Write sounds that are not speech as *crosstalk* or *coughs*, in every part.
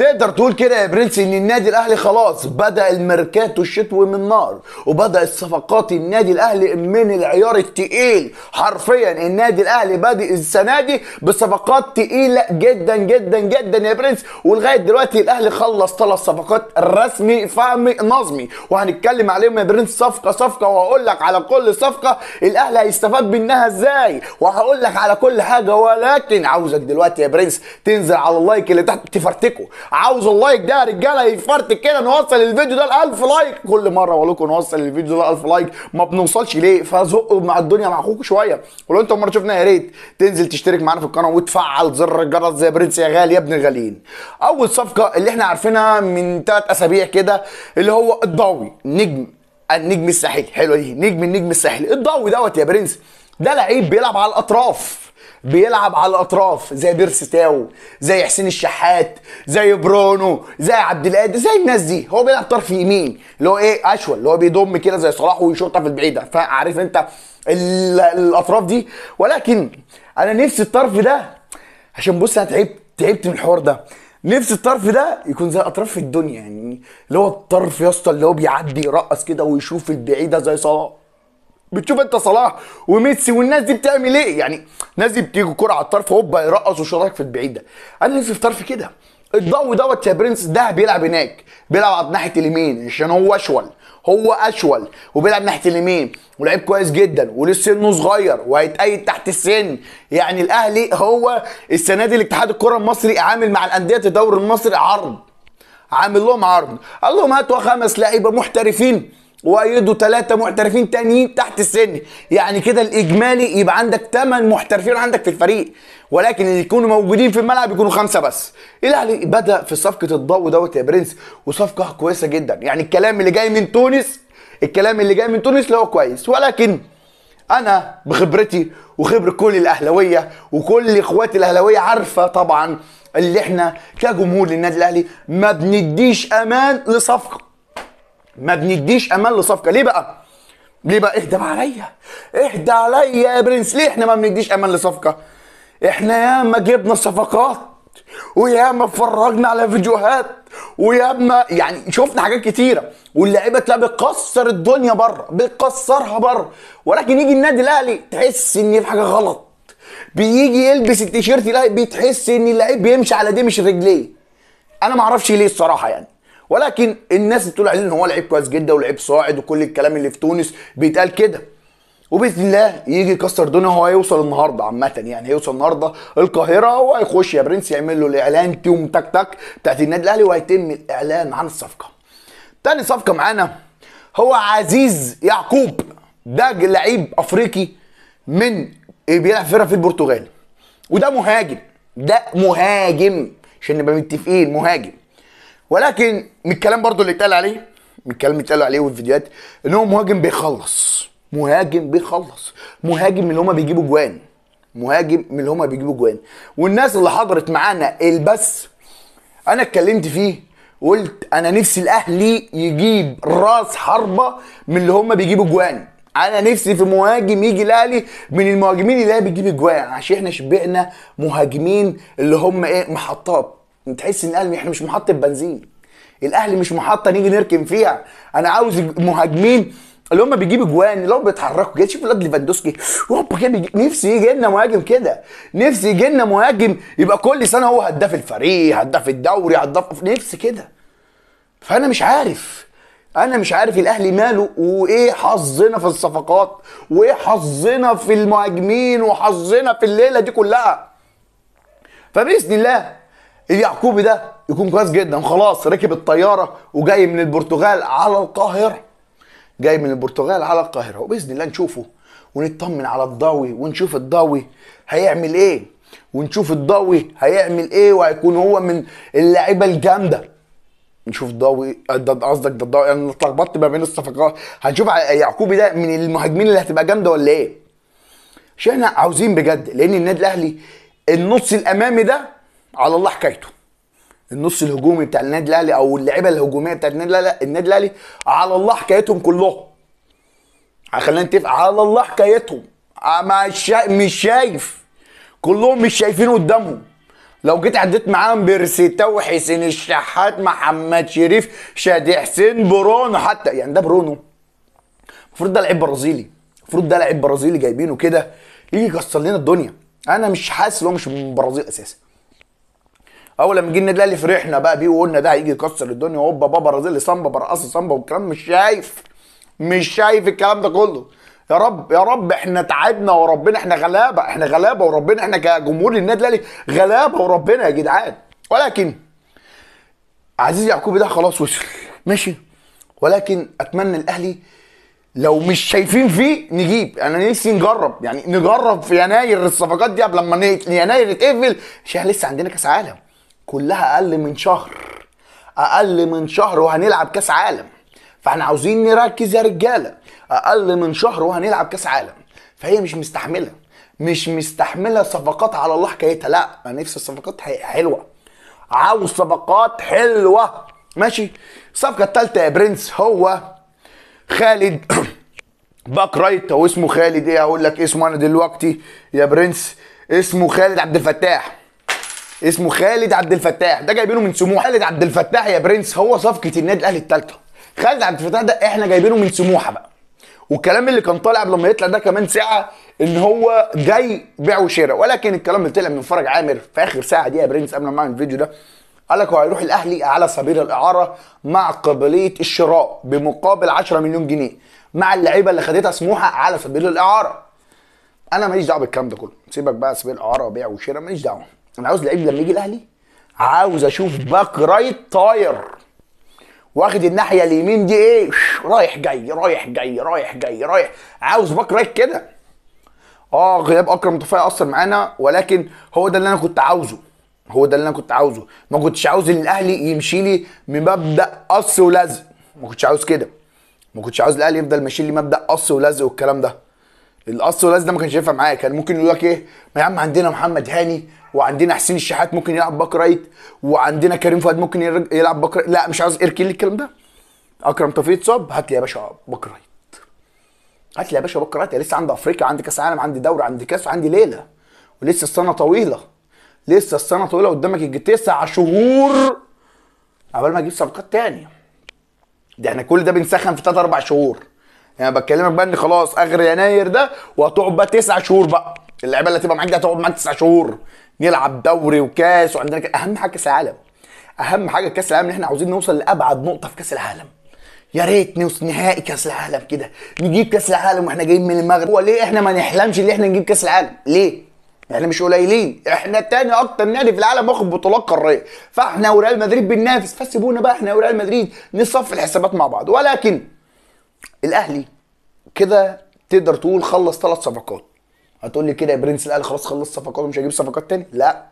تقدر تقول كده يا برنس ان النادي الاهلي خلاص بدا الميركاتو الشتوي من نار وبدا الصفقات النادي الاهلي من العيار التقيل حرفيا النادي الاهلي بادئ السنه دي بصفقات تقيله جدا جدا جدا يا برنس ولغايه دلوقتي الاهلي خلص ثلاث صفقات رسمي فهمي نظمي وهنتكلم عليهم يا برنس صفقه صفقه وهقول لك على كل صفقه الاهلي هيستفاد منها ازاي وهقول لك على كل حاجه ولكن عاوزك دلوقتي يا برنس تنزل على اللايك اللي تحت تفرتكه عاوز اللايك ده يا رجاله يفرتك كده نوصل الفيديو ده ل 1000 لايك كل مره بقول لكم نوصل الفيديو ده ل 1000 لايك ما بنوصلش ليه فزقوا مع الدنيا مع اخوكم شويه ولو انت مره شفنا يا ريت تنزل تشترك معانا في القناه وتفعل زر الجرس زي برنس يا غالي يا ابن الغاليين اول صفقه اللي احنا عارفينها من ثلاث اسابيع كده اللي هو الضوي نجم النجم الساحلي حلوه دي نجم النجم الساحلي الضوي دوت يا برنس ده لعيب بيلعب على الاطراف بيلعب على الاطراف زي بيرسي تاو زي حسين الشحات زي برونو زي عبد القادر زي الناس دي هو بيلعب طرف يمين اللي هو ايه اشول اللي هو بيضم كده زي صلاح ويشوطها في البعيده فعارف انت الاطراف دي ولكن انا نفسي الطرف ده عشان بص انا تعبت تعبت من الحوار ده نفس الطرف ده يكون زي اطراف في الدنيا يعني اللي هو الطرف يا اسطى اللي هو بيعدي يرقص كده ويشوف البعيده زي صلاح بتشوف انت صلاح وميسي والناس دي بتعمل ايه يعني الناس دي بتيجي كرة على الطرف هوبا يرقصوا شراك في البعيد ده انا نفسي في طرف كده الضوء دوت يا برنس ده بيلعب هناك بيلعب على ناحيه اليمين عشان هو اشول هو اشول وبيلعب ناحيه اليمين ولعيب كويس جدا ولسه سنه صغير وهيتأيد تحت السن يعني الاهلي هو السنه دي الاتحاد الكره المصري عامل مع الانديه الدوري المصري عرض عامل لهم عرض قال لهم هاتوا خمس لعيبه محترفين وايده ثلاثه محترفين تانيين تحت السن يعني كده الاجمالي يبقى عندك 8 محترفين عندك في الفريق ولكن اللي يكونوا موجودين في الملعب يكونوا خمسه بس إيه الاهلي بدا في صفقه الضوء دوت يا برنس وصفقه كويسه جدا يعني الكلام اللي جاي من تونس الكلام اللي جاي من تونس اللي هو كويس ولكن انا بخبرتي وخبره كل الاهلاويه وكل اخواتي الاهلاويه عارفه طبعا اللي احنا كجمهور للنادي الاهلي ما بنديش امان لصفقه ما بنديش امان لصفقه ليه بقى ليه بقى اهدى عليا اهدى عليا يا برنس ليه احنا ما بنديش امان لصفقه احنا ياما جبنا صفقات وياما اتفرجنا على فيديوهات وياما يعني شفنا حاجات كتيره واللعيبه تلاقي بتكسر الدنيا بره بتكسرها بره ولكن يجي النادي الاهلي تحس ان في حاجه غلط بيجي يلبس التيشيرت يلاقي بتحس ان اللعيب بيمشي على دي مش رجليه انا ما اعرفش ليه الصراحه يعني ولكن الناس بتقول عليه ان هو لعيب كويس جدا ولعيب صاعد وكل الكلام اللي في تونس بيتقال كده وباذن الله يجي يكسر دنيا هو هيوصل النهارده عامه يعني هيوصل النهارده القاهره وهيخش يا برنس يعمل له الاعلان تيوم تك تك بتاعت النادي الاهلي وهيتم الاعلان عن الصفقه. تاني صفقه معانا هو عزيز يعقوب ده لعيب افريقي من إيه، بيلعب فرقه في البرتغال وده مهاجم ده مهاجم عشان نبقى متفقين مهاجم ولكن من الكلام برضو اللي اتقال عليه من الكلام اللي اتقال عليه والفيديوهات ان هو مهاجم بيخلص مهاجم بيخلص مهاجم من اللي هما بيجيبوا جوان مهاجم من اللي هما بيجيبوا جوان والناس اللي حضرت معانا البث انا اتكلمت فيه قلت انا نفسي الاهلي يجيب راس حربه من اللي هما بيجيبوا جوان انا نفسي في مهاجم يجي الاهلي من المهاجمين اللي هي بتجيب اجوان عشان احنا شبعنا مهاجمين اللي هم ايه محطات تحس ان الاهلي احنا مش محطه بنزين الاهلي مش محطه نيجي نركن فيها انا عاوز مهاجمين اللي هم بيجيبوا جوان اللي هم بيتحركوا كده شوف الواد ليفاندوسكي هوبا كده بيجي... نفسي يجي لنا مهاجم كده نفسي يجي لنا مهاجم يبقى كل سنه هو هداف الفريق هداف الدوري هداف نفسي كده فانا مش عارف انا مش عارف الاهلي ماله وايه حظنا في الصفقات وايه حظنا في المهاجمين وحظنا في الليله دي كلها فباذن الله اليعقوبي إيه ده يكون كويس جدا خلاص ركب الطياره وجاي من البرتغال على القاهره جاي من البرتغال على القاهره وباذن الله نشوفه ونطمن على الضاوي ونشوف الضاوي هيعمل ايه ونشوف الضاوي هيعمل ايه وهيكون هو من اللعيبه الجامده نشوف ضاوي قصدك ده الضاوي انا اتلخبطت ما بين الصفقات هنشوف يعقوبي ده من المهاجمين اللي هتبقى جامده ولا ايه؟ عشان احنا عاوزين بجد لان النادي الاهلي النص الامامي ده على الله حكايته النص الهجومي بتاع النادي الاهلي او اللعيبه الهجوميه بتاع النادي الاهلي النادي الاهلي على الله حكايتهم كلهم خلينا نتفق على الله حكايتهم آه، مش مش شايف كلهم مش شايفين قدامهم لو جيت عديت معاهم بيرسيتا وحسين الشحات محمد شريف شادي حسين برونو حتى يعني ده برونو المفروض ده لعيب برازيلي المفروض ده لعيب برازيلي جايبينه كده يجي يكسر لنا الدنيا انا مش حاسس ان هو مش من البرازيل اساسا اول لما جه النادي الاهلي فرحنا بقى بيه وقلنا ده هيجي يكسر الدنيا هوبا بابا رازيلي سامبا برقص سامبا والكلام مش شايف مش شايف الكلام ده كله يا رب يا رب احنا تعبنا وربنا احنا غلابه احنا غلابه وربنا احنا كجمهور النادي الاهلي غلابه وربنا يا جدعان ولكن عزيز يعقوبي ده خلاص وصل ماشي ولكن اتمنى الاهلي لو مش شايفين فيه نجيب انا نفسي نجرب يعني نجرب في يناير الصفقات دي قبل ما يناير يتقفل عشان لسه عندنا كاس عالم كلها اقل من شهر اقل من شهر وهنلعب كاس عالم فاحنا عاوزين نركز يا رجاله اقل من شهر وهنلعب كاس عالم فهي مش مستحمله مش مستحمله صفقات على الله حكايتها لا انا نفسي الصفقات حلوه عاوز صفقات حلوه ماشي الصفقه الثالثه يا برنس هو خالد *coughs* باك رايت او اسمه خالد ايه اقول لك اسمه انا دلوقتي يا برنس اسمه خالد عبد الفتاح اسمه خالد عبد الفتاح ده جايبينه من سموحه خالد عبد الفتاح يا برنس هو صفقه النادي الاهلي الثالثه خالد عبد الفتاح ده احنا جايبينه من سموحه بقى والكلام اللي كان طالع قبل ما يطلع ده كمان ساعه ان هو جاي بيع وشراء ولكن الكلام اللي طلع من فرج عامر في اخر ساعه دي يا برنس قبل ما اعمل الفيديو ده قال لك هو هيروح الاهلي على سبيل الاعاره مع قابليه الشراء بمقابل 10 مليون جنيه مع اللعيبه اللي خدتها سموحه على سبيل الاعاره انا ماليش دعوه بالكلام ده كله سيبك بقى سبيل اعاره وبيع وشراء ماليش دعوه انا عاوز لعيب لما يجي الاهلي عاوز اشوف باك رايت طاير واخد الناحيه اليمين دي ايه رايح جاي رايح جاي رايح جاي رايح عاوز باك رايت كده اه غياب اكرم طفيع اثر معانا ولكن هو ده اللي انا كنت عاوزه هو ده اللي انا كنت عاوزه ما كنتش عاوز ان الاهلي يمشي لي من مبدا قص ولزق ما كنتش عاوز كده ما كنتش عاوز الاهلي يفضل ماشي لي مبدا قص ولزق والكلام ده القص ولاز ده ما كانش ينفع معايا كان ممكن يقول لك ايه ما يا عم عندنا محمد هاني وعندنا حسين الشحات ممكن يلعب باك رايت وعندنا كريم فؤاد ممكن يلعب باك رايت لا مش عاوز اركن لي الكلام ده اكرم توفيق اتصاب هات لي يا باشا باك رايت هات لي يا باشا باك رايت لسه عندي افريقيا عندي كاس عالم عندي دوري عندي كاس عندي ليله ولسه السنه طويله لسه السنه طويله قدامك يجي تسع شهور قبل ما اجيب صفقات تاني ده احنا كل ده بنسخن في ثلاث اربع شهور يعني بكلمك بقى ان خلاص اخر يناير ده وهتقعد بقى تسع شهور بقى اللعيبه اللي هتبقى معاك دي هتقعد معاك تسع شهور نلعب دوري وكاس وعندنا اهم حاجه كاس العالم اهم حاجه كاس العالم ان احنا عاوزين نوصل لابعد نقطه في كاس العالم يا ريت نوصل نهائي كاس العالم كده نجيب كاس العالم واحنا جايين من المغرب هو ليه احنا ما نحلمش ان احنا نجيب كاس العالم ليه احنا مش قليلين احنا تاني اكتر نادي في العالم واخد بطولات قاريه فاحنا وريال مدريد بننافس فسيبونا بقى احنا وريال مدريد نصفي الحسابات مع بعض ولكن الاهلي كده تقدر تقول خلص ثلاث صفقات هتقول لي كده يا برنس الاهلي خلاص خلص صفقات ومش هيجيب صفقات تاني لا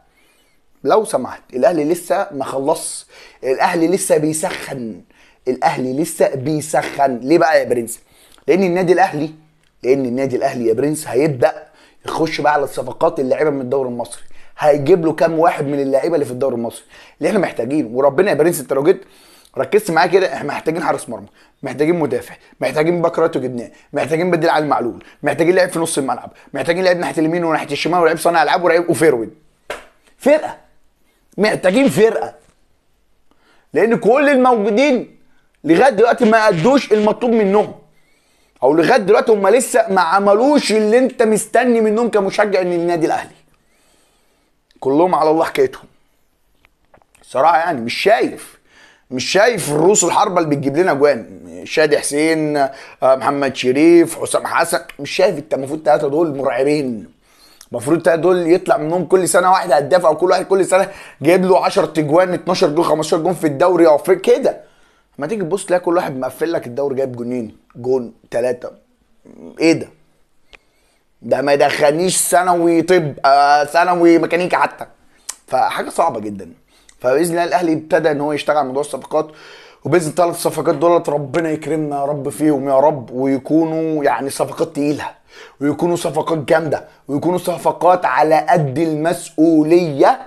لو سمحت الاهلي لسه ما خلصش الاهلي لسه بيسخن الاهلي لسه بيسخن ليه بقى يا برنس لان النادي الاهلي لان النادي الاهلي يا برنس هيبدا يخش بقى على الصفقات اللعيبه من الدوري المصري هيجيب له كام واحد من اللعيبه اللي في الدوري المصري اللي احنا محتاجينه وربنا يا برنس انت لو جيت ركزت معايا كده احنا محتاجين حارس مرمى محتاجين مدافع محتاجين بكرات وجبناه محتاجين بديل على المعلول محتاجين لاعب في نص الملعب محتاجين لاعب ناحيه اليمين وناحيه الشمال ولاعب صانع العاب ولاعب وفيرود فرقه محتاجين فرقه لان كل الموجودين لغايه دلوقتي ما ادوش المطلوب منهم او لغايه دلوقتي هم لسه ما عملوش اللي انت مستني منهم كمشجع ان النادي الاهلي كلهم على الله حكايتهم صراحه يعني مش شايف مش شايف رؤوس الحربه اللي بتجيب لنا اجوان شادي حسين آه، محمد شريف حسام حسن مش شايف انت المفروض الثلاثه دول مرعبين المفروض الثلاثه دول يطلع منهم كل سنه واحد هداف او كل واحد كل سنه جايب له 10 تجوان 12 جول 15 جول في الدوري او في كده ما تيجي تبص تلاقي كل واحد مقفل لك الدوري جايب جونين جون ثلاثه ايه ده ده ما يدخلنيش ثانوي طب آه، ثانوي آه ميكانيكا حتى فحاجه صعبه جدا فباذن الله الاهلي ابتدى ان هو يشتغل على موضوع الصفقات وباذن الله الثلاث صفقات دولت ربنا يكرمنا يا رب فيهم يا رب ويكونوا يعني صفقات تقيله ويكونوا صفقات جامده ويكونوا صفقات على قد المسؤوليه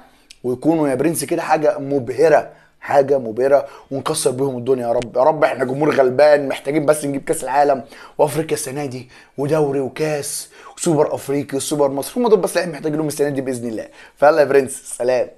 ويكونوا يا برنس كده حاجه مبهره حاجه مبهره ونكسر بيهم الدنيا يا رب يا رب احنا جمهور غلبان محتاجين بس نجيب كاس العالم وافريقيا السنه دي ودوري وكاس وسوبر افريقي وسوبر مصر هم دول بس اللي محتاجين لهم السنه دي باذن الله فيلا يا برنس سلام